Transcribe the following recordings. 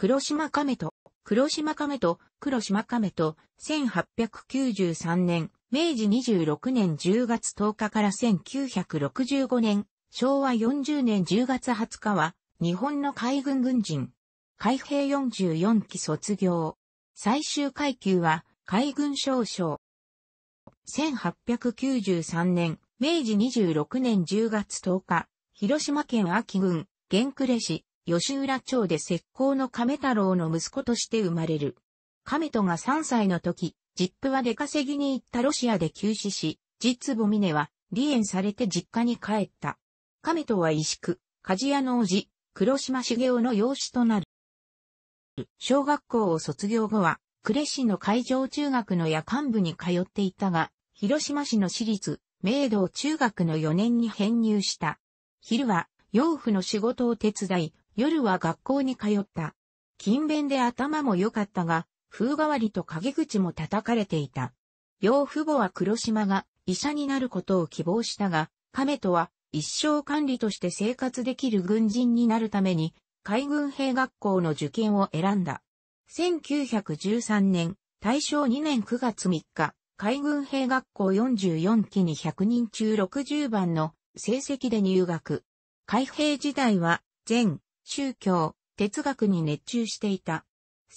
黒島亀と、黒島亀と、黒島亀と、1893年、明治26年10月10日から1965年、昭和40年10月20日は、日本の海軍軍人、海兵44期卒業。最終階級は、海軍少将。1893年、明治26年10月10日、広島県秋郡、玄呉市、吉浦町で石膏の亀太郎の息子として生まれる。亀戸が3歳の時、実父は出稼ぎに行ったロシアで急死し、実母峰は離縁されて実家に帰った。亀戸は石区、鍛冶屋の王子、黒島茂雄の養子となる。小学校を卒業後は、呉市の海上中学の夜間部に通っていたが、広島市の私立、明道中学の4年に編入した。昼は、養父の仕事を手伝い、夜は学校に通った。勤勉で頭も良かったが、風変わりと陰口も叩かれていた。養父母は黒島が医者になることを希望したが、亀とは一生管理として生活できる軍人になるために、海軍兵学校の受験を選んだ。1913年、大正2年9月3日、海軍兵学校44期に100人中60番の成績で入学。海兵時代は、全宗教、哲学に熱中していた。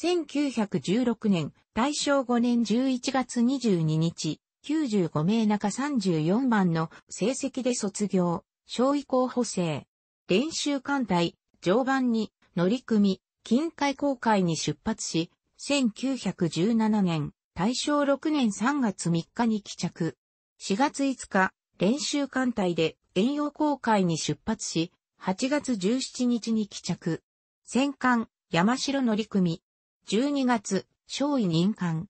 1916年、大正5年11月22日、95名中34番の成績で卒業、小移行補正。練習艦隊、常磐に乗り組み、近海航海に出発し、1917年、大正6年3月3日に帰着。4月5日、練習艦隊で遠洋航海に出発し、8月17日に帰着。戦艦、山城乗組。12月、少尉任官。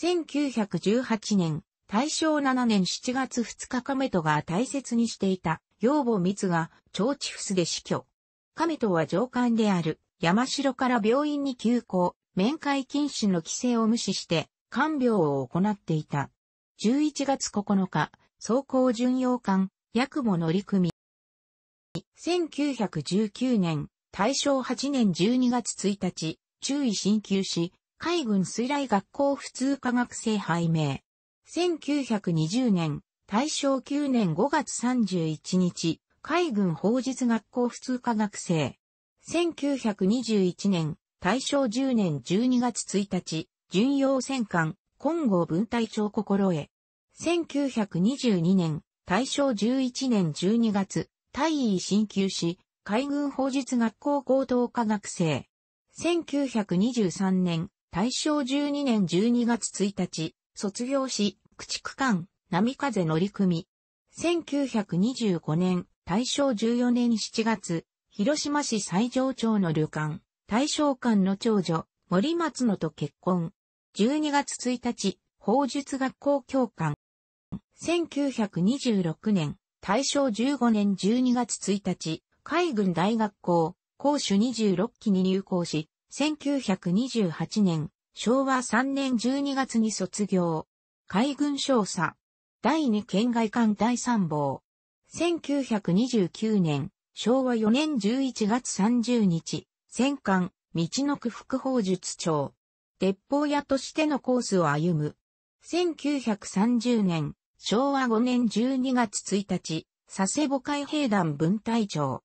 1918年、大正7年7月2日亀戸が大切にしていた、養母密が、長地伏で死去。亀戸は上官である、山城から病院に急行、面会禁止の規制を無視して、看病を行っていた。11月9日、走行巡洋艦、八雲乗組。1919年、大正8年12月1日、注意進級し、海軍水雷学校普通科学生拝命。1920年、大正9年5月31日、海軍法術学校普通科学生。1921年、大正10年12月1日、巡洋戦艦、金剛分隊長心得。1922年、大正11年12月、大尉進級し、海軍法術学校高等科学生。1923年、大正12年12月1日、卒業し、駆逐艦、波風乗組。1925年、大正14年7月、広島市西条町の旅館、大正館の長女、森松野と結婚。12月1日、法術学校教官。1926年、大正15年12月1日、海軍大学校、講主26期に入校し、1928年、昭和3年12月に卒業。海軍少佐。第2県外艦第3号。1929年、昭和4年11月30日、戦艦、道の区副法術長。鉄砲屋としてのコースを歩む。1930年、昭和5年12月1日、佐世保海兵団分隊長。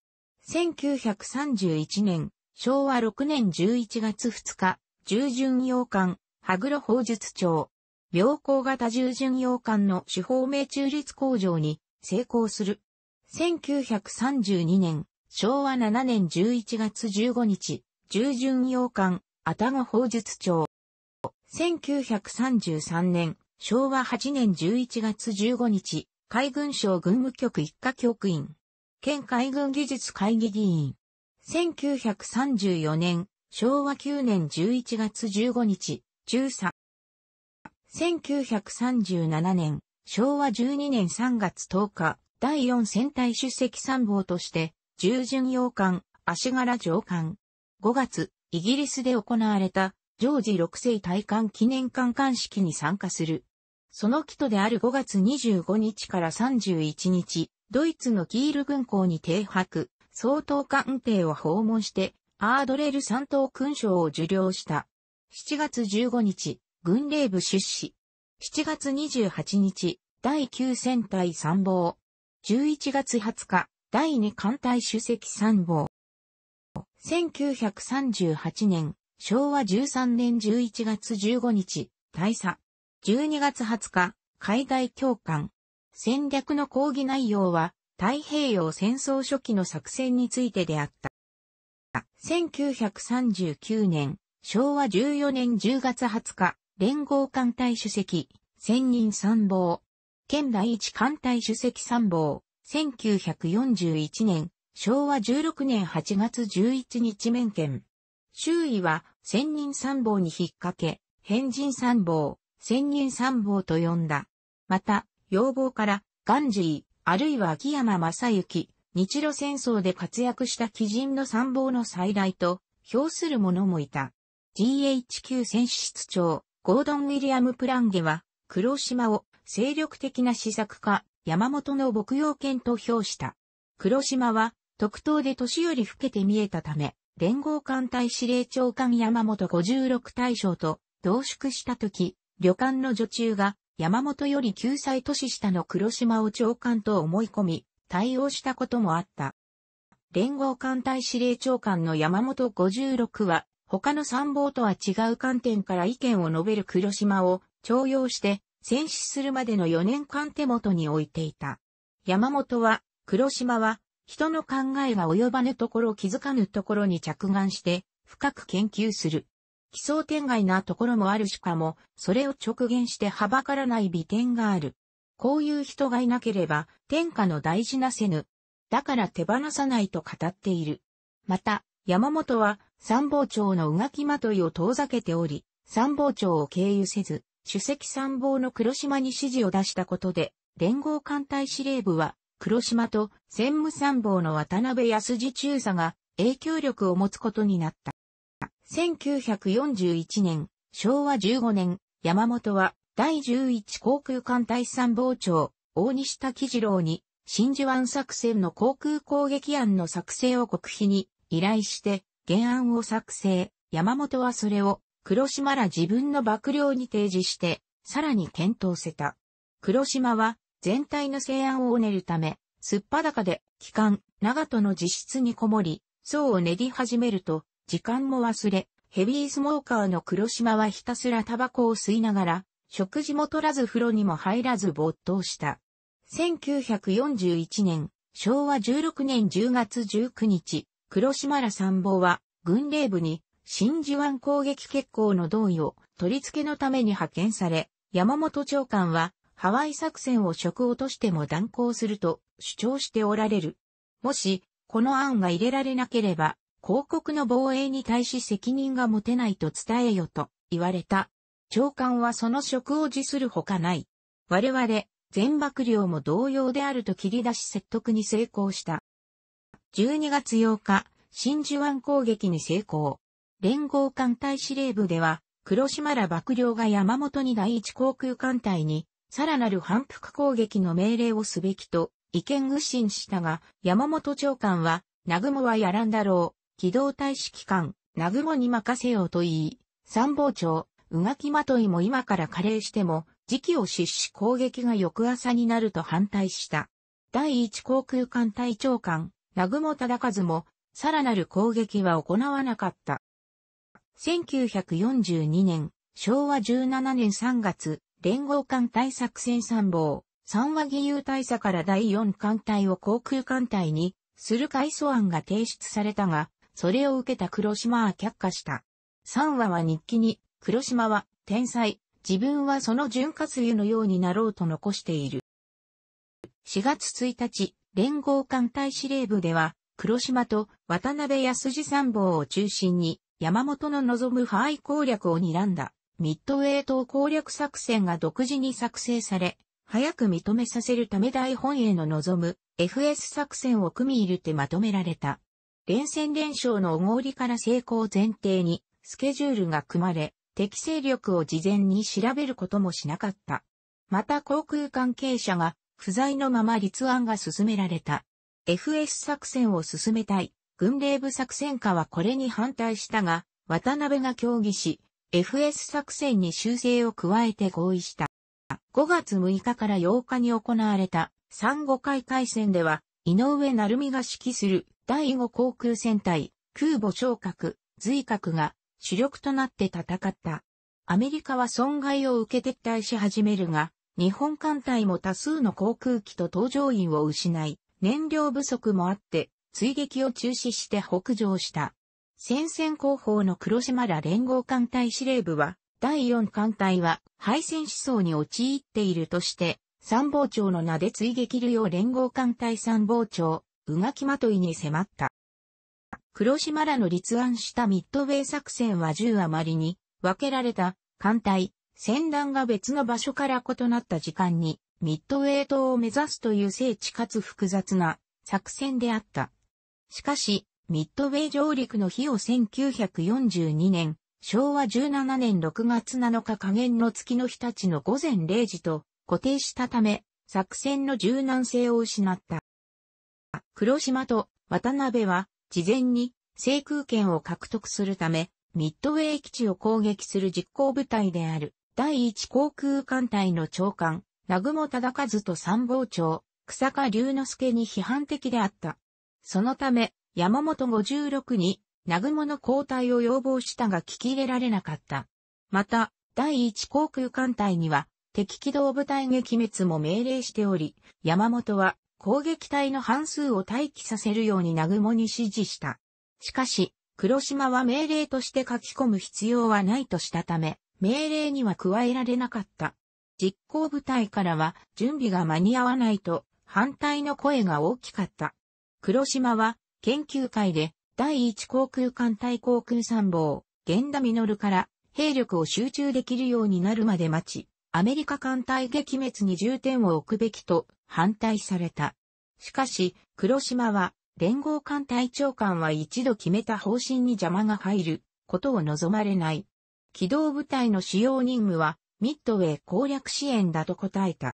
1931年、昭和6年11月2日、従順洋館、羽黒法術長。病行型従順洋館の手法名中立工場に成功する。1932年、昭和7年11月15日、従順洋館、たご法術長。1933年、昭和8年11月15日、海軍省軍務局一課局員、県海軍技術会議議員。1934年、昭和9年11月15日、中佐。1937年、昭和12年3月10日、第4戦隊主席参謀として、従巡洋艦、足柄上艦。5月、イギリスで行われた、ジョージ6世大艦記念艦艦式に参加する。その基とである5月25日から31日、ドイツのキール軍港に停泊、総統官邸を訪問して、アードレル三等勲章を受領した。7月15日、軍令部出資。7月28日、第9戦隊参謀。11月20日、第2艦隊主席参謀。1938年、昭和13年11月15日、大佐。12月20日、海外教官。戦略の講義内容は、太平洋戦争初期の作戦についてであった。1939年、昭和14年10月20日、連合艦隊主席、専任参謀。県第一艦隊主席参謀、1941年、昭和16年8月11日面見。周囲は、専任参謀に引っ掛け、変人参謀、千人参謀と呼んだ。また、要望から、ガンジー、あるいは秋山正幸、日露戦争で活躍した鬼人の参謀の再来と、評する者もいた。GHQ 戦室長、ゴードン・ウィリアム・プランゲは、黒島を精力的な施策家、山本の牧羊犬と評した。黒島は、特等で年より老けて見えたため、連合艦隊司令長官山本56大将と同縮したき、旅館の女中が山本より救済年下の黒島を長官と思い込み、対応したこともあった。連合艦隊司令長官の山本56は、他の参謀とは違う観点から意見を述べる黒島を徴用して戦死するまでの4年間手元に置いていた。山本は、黒島は、人の考えが及ばぬところ気づかぬところに着眼して、深く研究する。奇想天外なところもあるしかも、それを直言してはばからない美点がある。こういう人がいなければ、天下の大事なせぬ。だから手放さないと語っている。また、山本は、参謀長のうがきまといを遠ざけており、参謀長を経由せず、主席参謀の黒島に指示を出したことで、連合艦隊司令部は、黒島と専務参謀の渡辺康次中佐が影響力を持つことになった。1941年、昭和15年、山本は第11航空艦隊参謀長、大西滝次郎に、真珠湾作戦の航空攻撃案の作成を国費に依頼して、原案を作成。山本はそれを、黒島ら自分の幕僚に提示して、さらに検討せた。黒島は、全体の成案をおねるため、すっぱだかで、機関、長門の自室にこもり、層を練り始めると、時間も忘れ、ヘビースモーカーの黒島はひたすらタバコを吸いながら、食事も取らず風呂にも入らず没頭した。1941年、昭和16年10月19日、黒島ら参謀は、軍令部に、真珠湾攻撃決行の同意を取り付けのために派遣され、山本長官は、ハワイ作戦を職落としても断行すると主張しておられる。もし、この案が入れられなければ、広告の防衛に対し責任が持てないと伝えよと言われた。長官はその職を辞するほかない。我々、全幕僚も同様であると切り出し説得に成功した。12月8日、真珠湾攻撃に成功。連合艦隊司令部では、黒島ら幕僚が山本に第一航空艦隊に、さらなる反復攻撃の命令をすべきと、意見愚信したが、山本長官は、南雲はやらんだろう、機動隊指揮官、名グに任せようと言い、参謀長、うがきまといも今から加齢しても、時期を失し攻撃が翌朝になると反対した。第一航空艦隊長官、名雲忠和も、さらなる攻撃は行わなかった。1942年、昭和17年3月、連合艦隊作戦参謀、三和義勇大佐から第4艦隊を航空艦隊にする改組案が提出されたが、それを受けた黒島は却下した。3話は日記に、黒島は、天才、自分はその潤滑油のようになろうと残している。4月1日、連合艦隊司令部では、黒島と渡辺康次参謀を中心に、山本の望む範囲攻略を睨んだ、ミッドウェー島攻略作戦が独自に作成され、早く認めさせるため大本営の望む FS 作戦を組み入れてまとめられた。連戦連勝のおごりから成功前提に、スケジュールが組まれ、適正力を事前に調べることもしなかった。また航空関係者が不在のまま立案が進められた。FS 作戦を進めたい。軍令部作戦下はこれに反対したが、渡辺が協議し、FS 作戦に修正を加えて合意した。5月6日から8日に行われた三五回海戦では、井上成美が指揮する第5航空戦隊、空母昇格、随格が主力となって戦った。アメリカは損害を受け撤退し始めるが、日本艦隊も多数の航空機と搭乗員を失い、燃料不足もあって、追撃を中止して北上した。戦線後方の黒島ら連合艦隊司令部は、第4艦隊は敗戦思想に陥っているとして、参謀長の名で追撃るよう連合艦隊参謀長、うがきまといに迫った。黒島らの立案したミッドウェイ作戦は10余りに分けられた艦隊、船団が別の場所から異なった時間にミッドウェイ島を目指すという聖地かつ複雑な作戦であった。しかし、ミッドウェイ上陸の日を1942年、昭和17年6月7日下限の月の日たちの午前0時と固定したため、作戦の柔軟性を失った。黒島と渡辺は事前に制空権を獲得するため、ミッドウェイ基地を攻撃する実行部隊である、第一航空艦隊の長官、南雲忠和と参謀長、草加龍之介に批判的であった。そのため、山本56に、南雲の交代を要望したが聞き入れられなかった。また、第一航空艦隊には、敵機動部隊撃滅も命令しており、山本は攻撃隊の半数を待機させるように南雲に指示した。しかし、黒島は命令として書き込む必要はないとしたため、命令には加えられなかった。実行部隊からは準備が間に合わないと反対の声が大きかった。黒島は研究会で第一航空艦隊航空参謀、源田実から兵力を集中できるようになるまで待ち、アメリカ艦隊撃滅に重点を置くべきと反対された。しかし、黒島は、連合艦隊長官は一度決めた方針に邪魔が入ることを望まれない。機動部隊の主要任務は、ミッドウェー攻略支援だと答えた。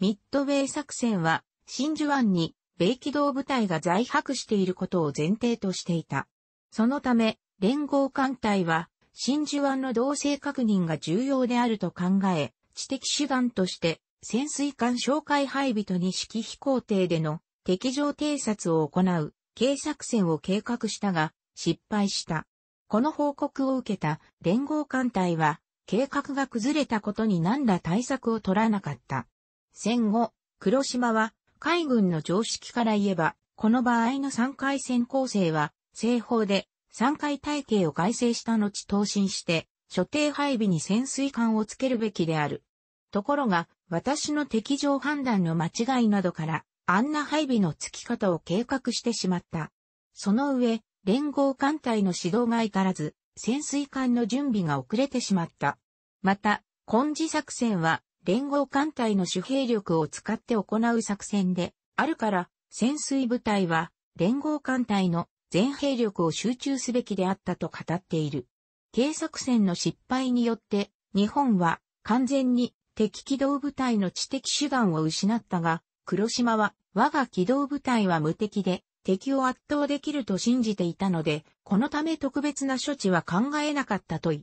ミッドウェー作戦は、真珠湾に、米機動部隊が在泊していることを前提としていた。そのため、連合艦隊は、真珠湾の動静確認が重要であると考え、知的手段として、潜水艦哨戒配備と二式飛行艇での敵情偵察を行う、軽作戦を計画したが、失敗した。この報告を受けた連合艦隊は、計画が崩れたことに何ら対策を取らなかった。戦後、黒島は海軍の常識から言えば、この場合の3回戦構成は、西方で3回体系を改正した後答申して、所定配備に潜水艦をつけるべきである。ところが、私の敵情判断の間違いなどから、あんな配備の付き方を計画してしまった。その上、連合艦隊の指導が至らず、潜水艦の準備が遅れてしまった。また、根治作戦は、連合艦隊の主兵力を使って行う作戦で、あるから、潜水部隊は、連合艦隊の全兵力を集中すべきであったと語っている。計作戦の失敗によって、日本は完全に敵機動部隊の知的手段を失ったが、黒島は我が機動部隊は無敵で敵を圧倒できると信じていたので、このため特別な処置は考えなかったとい。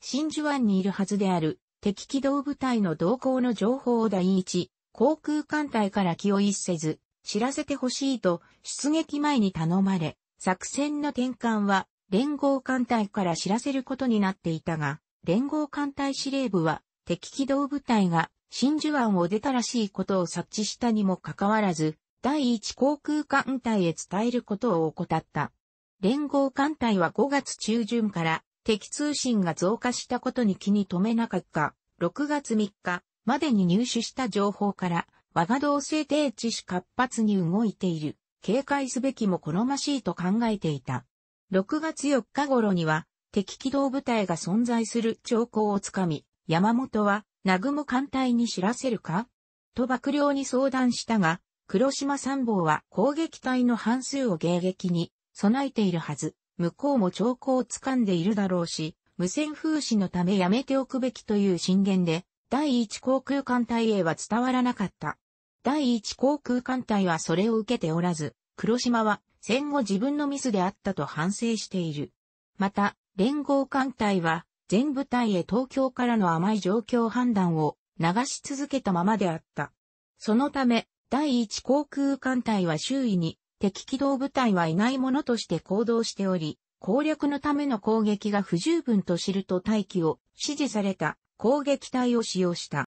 真珠湾にいるはずである敵機動部隊の動向の情報を第一、航空艦隊から気を逸せず、知らせてほしいと出撃前に頼まれ、作戦の転換は連合艦隊から知らせることになっていたが、連合艦隊司令部は敵機動部隊が真珠湾を出たらしいことを察知したにもかかわらず、第一航空艦隊へ伝えることを怠った。連合艦隊は5月中旬から敵通信が増加したことに気に留めなかった。6月3日までに入手した情報から、我が同性定地し活発に動いている。警戒すべきも好ましいと考えていた。6月4日頃には、敵機動部隊が存在する兆候をつかみ、山本は、南雲艦隊に知らせるかと幕僚に相談したが、黒島参謀は攻撃隊の半数を迎撃に備えているはず、向こうも兆候を掴んでいるだろうし、無線風刺のためやめておくべきという進言で、第一航空艦隊へは伝わらなかった。第一航空艦隊はそれを受けておらず、黒島は戦後自分のミスであったと反省している。また、連合艦隊は全部隊へ東京からの甘い状況判断を流し続けたままであった。そのため、第一航空艦隊は周囲に敵機動部隊はいないものとして行動しており、攻略のための攻撃が不十分と知ると待機を指示された攻撃隊を使用した。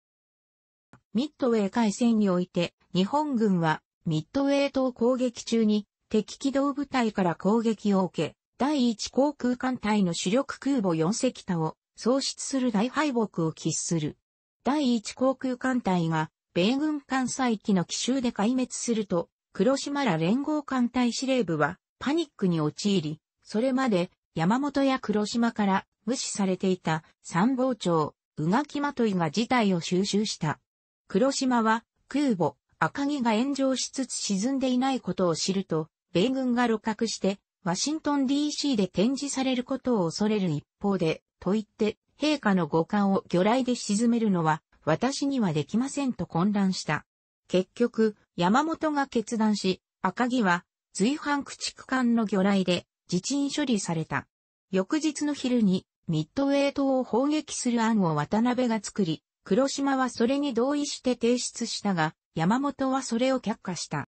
ミッドウェー海戦において、日本軍はミッドウェー島攻撃中に敵機動部隊から攻撃を受け、第一航空艦隊の主力空母4隻多を喪失する大敗北を喫する。第一航空艦隊が米軍艦載機の奇襲で壊滅すると、黒島ら連合艦隊司令部はパニックに陥り、それまで山本や黒島から無視されていた参謀長、宇垣まといが事態を収集した。黒島は空母、赤城が炎上しつつ沈んでいないことを知ると、米軍が露獲してワシントン DC で展示されることを恐れる一方で、と言って、陛下の五感を魚雷で沈めるのは、私にはできませんと混乱した。結局、山本が決断し、赤木は、随伴駆逐艦の魚雷で、自沈処理された。翌日の昼に、ミッドウェー島を砲撃する案を渡辺が作り、黒島はそれに同意して提出したが、山本はそれを却下した。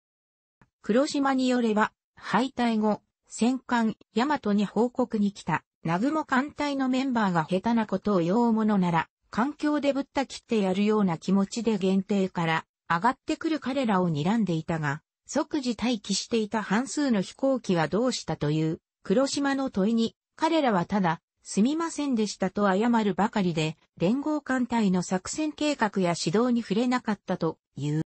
黒島によれば、敗退後、戦艦、ヤマトに報告に来た、南雲艦隊のメンバーが下手なことを用うものなら、環境でぶった切ってやるような気持ちで限定から上がってくる彼らを睨んでいたが、即時待機していた半数の飛行機はどうしたという黒島の問いに、彼らはただ、すみませんでしたと謝るばかりで、連合艦隊の作戦計画や指導に触れなかったという。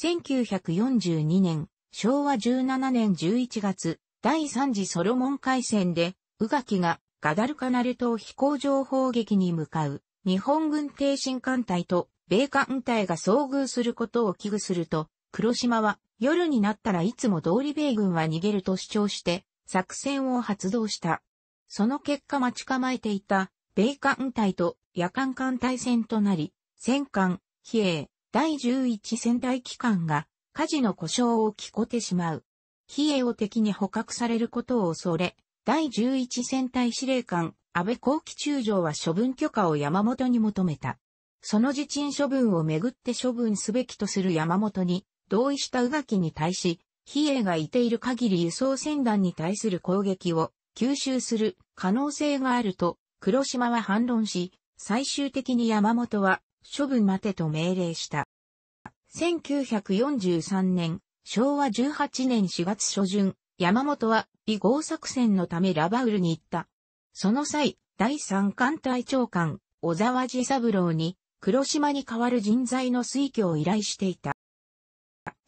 1942年、昭和17年11月、第3次ソロモン海戦で、宇垣がガダルカナル島飛行場砲撃に向かう、日本軍挺身艦隊と米艦隊が遭遇することを危惧すると、黒島は夜になったらいつも通り米軍は逃げると主張して、作戦を発動した。その結果待ち構えていた、米艦隊と夜間艦隊戦となり、戦艦、比叡、第11戦隊機関が火事の故障を聞こてしまう。比叡を敵に捕獲されることを恐れ、第11戦隊司令官、安倍後期中将は処分許可を山本に求めた。その自陳処分をめぐって処分すべきとする山本に、同意した宇垣に対し、比叡がいている限り輸送船団に対する攻撃を吸収する可能性があると、黒島は反論し、最終的に山本は処分待てと命令した。1943年、昭和18年4月初旬、山本は、美号作戦のためラバウルに行った。その際、第三艦隊長官、小沢治三郎に、黒島に代わる人材の推挙を依頼していた。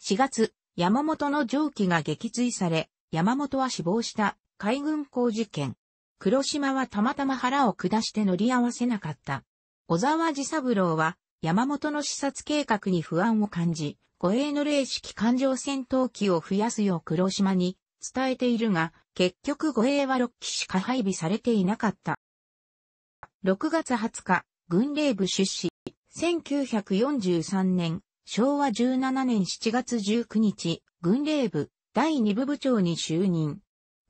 4月、山本の蒸気が撃墜され、山本は死亡した海軍工事件。黒島はたまたま腹を下して乗り合わせなかった。小沢寺三郎は山本の視察計画に不安を感じ、護衛の霊式艦上戦闘機を増やすよう黒島に伝えているが、結局護衛は6機しか配備されていなかった。6月20日、軍令部出資、1943年、昭和17年7月19日、軍令部、第2部部長に就任。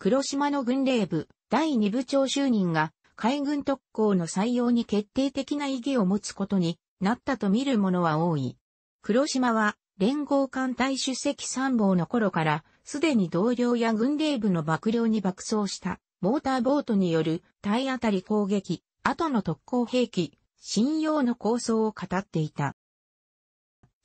黒島の軍令部、第2部長就任が、海軍特攻の採用に決定的な意義を持つことになったと見る者は多い。黒島は連合艦隊主席参謀の頃からすでに同僚や軍令部の幕僚に爆走したモーターボートによる体当たり攻撃、後の特攻兵器、信用の構想を語っていた。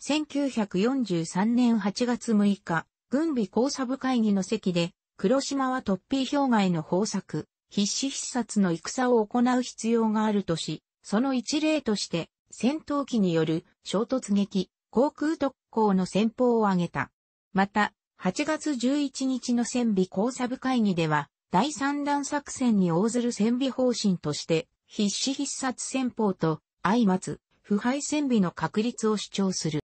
1943年8月6日、軍備交差部会議の席で、黒島は突飛氷への方策、必死必殺の戦を行う必要があるとし、その一例として、戦闘機による衝突撃、航空特攻の戦法を挙げた。また、8月11日の戦備交差部会議では、第3弾作戦に応ずる戦備方針として、必死必殺戦法と、相つ、腐敗戦備の確立を主張する。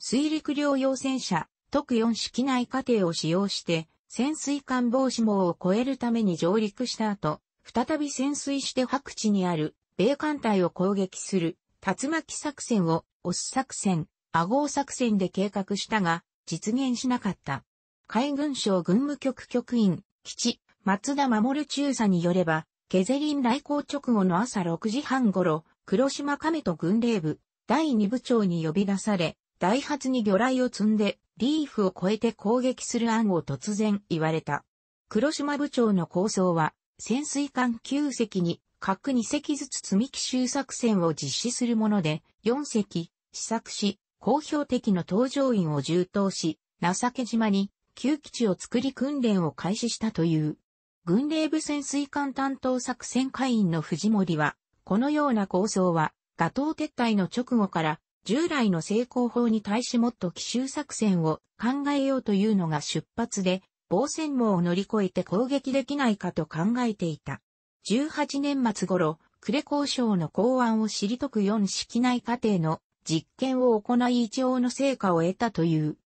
水陸両用戦車、特4式内過程を使用して、潜水艦防止網を超えるために上陸した後、再び潜水して白地にある米艦隊を攻撃する、竜巻作戦を、オス作戦、アゴー作戦で計画したが、実現しなかった。海軍省軍務局局員、基地、松田守中佐によれば、ケゼリン来航直後の朝6時半頃、黒島亀と軍令部、第2部長に呼び出され、大発に魚雷を積んで、リーフを越えて攻撃する案を突然言われた。黒島部長の構想は、潜水艦9隻に各2隻ずつ積み奇襲作戦を実施するもので、4隻、試作し、公表敵の搭乗員を充当し、情け島に、旧基地を作り訓練を開始したという。軍令部潜水艦担当作戦会員の藤森は、このような構想は、ト島撤退の直後から、従来の成功法に対しもっと奇襲作戦を考えようというのが出発で、防戦網を乗り越えて攻撃できないかと考えていた。18年末頃、呉交渉の公安を知り解く4式内過程の実験を行い一応の成果を得たという。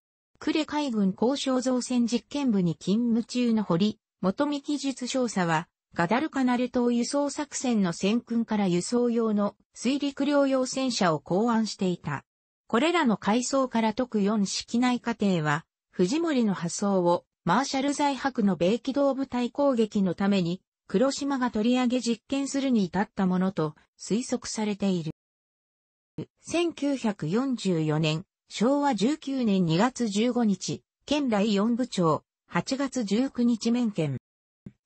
呉海軍交渉造船実験部に勤務中の堀、元美技術少佐は、ガダルカナル島輸送作戦の戦訓から輸送用の水陸両用戦車を考案していた。これらの階層から解く4式内過程は、藤森の発想をマーシャル在白の米機動部隊攻撃のために黒島が取り上げ実験するに至ったものと推測されている。1944年、昭和19年2月15日、県第4部長、8月19日面見。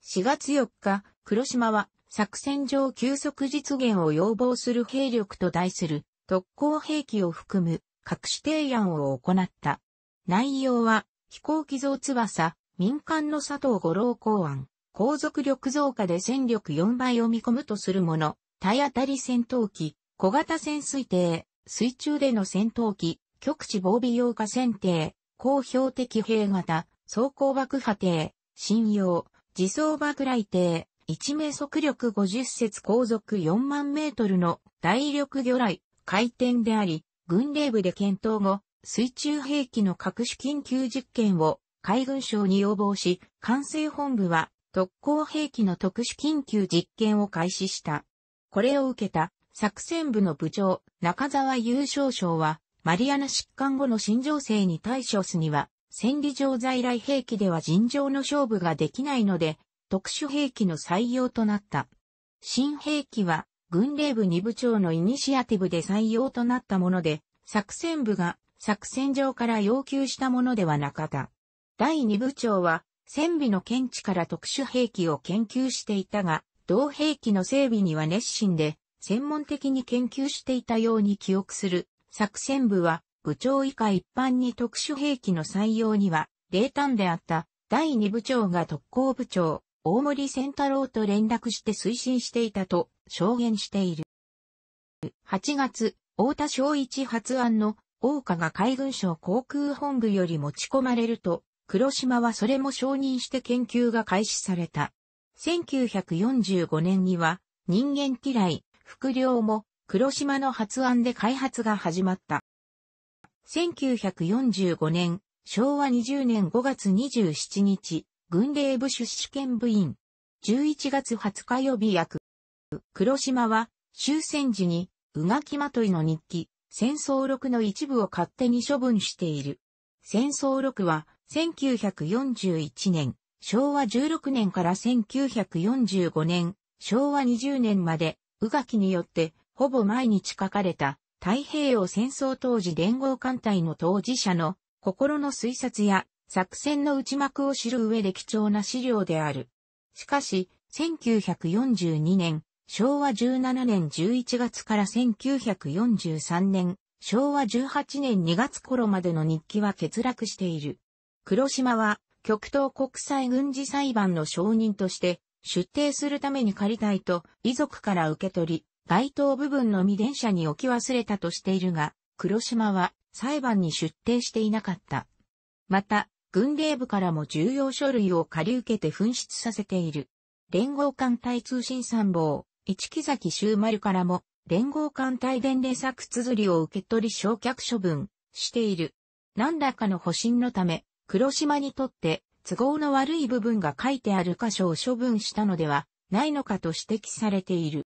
4月4日、黒島は作戦上急速実現を要望する兵力と題する特攻兵器を含む隠し提案を行った。内容は飛行機像翼、民間の佐藤五郎考案、航続力増加で戦力4倍を見込むとするもの、体当たり戦闘機、小型潜水艇、水中での戦闘機、極地防備用化船艇、高標的兵型、装甲爆破艇、信用、自走爆雷艇、一名速力50節航続4万メートルの大力魚雷、回転であり、軍令部で検討後、水中兵器の各種緊急実験を海軍省に要望し、管制本部は特攻兵器の特殊緊急実験を開始した。これを受けた作戦部の部長中沢優勝賞はマリアナ疾患後の新情勢に対処すには戦利上在来兵器では尋常の勝負ができないので特殊兵器の採用となった。新兵器は軍令部2部長のイニシアティブで採用となったもので作戦部が作戦上から要求したものではなかった。第2部長は戦備の検知から特殊兵器を研究していたが、同兵器の整備には熱心で、専門的に研究していたように記憶する作戦部は、部長以下一般に特殊兵器の採用には、冷淡であった第二部長が特攻部長、大森仙太郎と連絡して推進していたと証言している。8月、大田昭一発案の大岡が海軍省航空本部より持ち込まれると、黒島はそれも承認して研究が開始された。1945年には、人間嫌い、副領も、黒島の発案で開発が始まった。1945年、昭和20年5月27日、軍令部出資権部員。11月20日予備役。黒島は、終戦時に、うがきまといの日記、戦争録の一部を勝手に処分している。戦争録は、1941年、昭和16年から1945年、昭和20年まで、宇垣によって、ほぼ毎日書かれた、太平洋戦争当時連合艦隊の当事者の、心の推察や、作戦の内幕を知る上で貴重な資料である。しかし、1942年、昭和17年11月から1943年、昭和18年2月頃までの日記は欠落している。黒島は極東国際軍事裁判の証人として出廷するために借りたいと遺族から受け取り、該当部分の未電車に置き忘れたとしているが、黒島は裁判に出廷していなかった。また、軍令部からも重要書類を借り受けて紛失させている。連合艦隊通信参謀、一木崎修丸からも、連合艦隊伝令作綴りを受け取り焼却処分している。何らかの保身のため、黒島にとって都合の悪い部分が書いてある箇所を処分したのではないのかと指摘されている。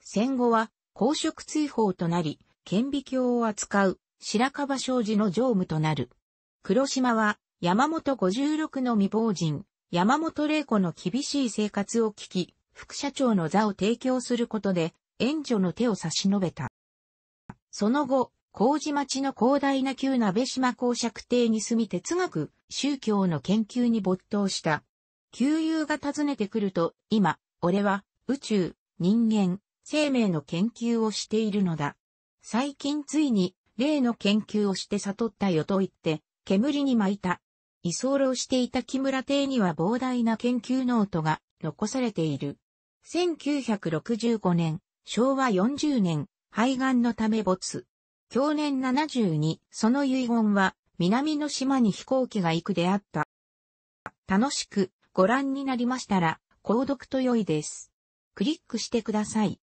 戦後は公職追放となり、顕微鏡を扱う白樺商事の常務となる。黒島は山本56の未亡人、山本玲子の厳しい生活を聞き、副社長の座を提供することで援助の手を差し伸べた。その後、麹町の広大な旧鍋島公爵邸に住み哲学、宗教の研究に没頭した。旧友が訪ねてくると、今、俺は、宇宙、人間、生命の研究をしているのだ。最近ついに、例の研究をして悟ったよと言って、煙に巻いた。居候していた木村邸には膨大な研究ノートが残されている。1965年、昭和40年、肺がんのため没。去年72、その遺言は、南の島に飛行機が行くであった。楽しくご覧になりましたら、購読と良いです。クリックしてください。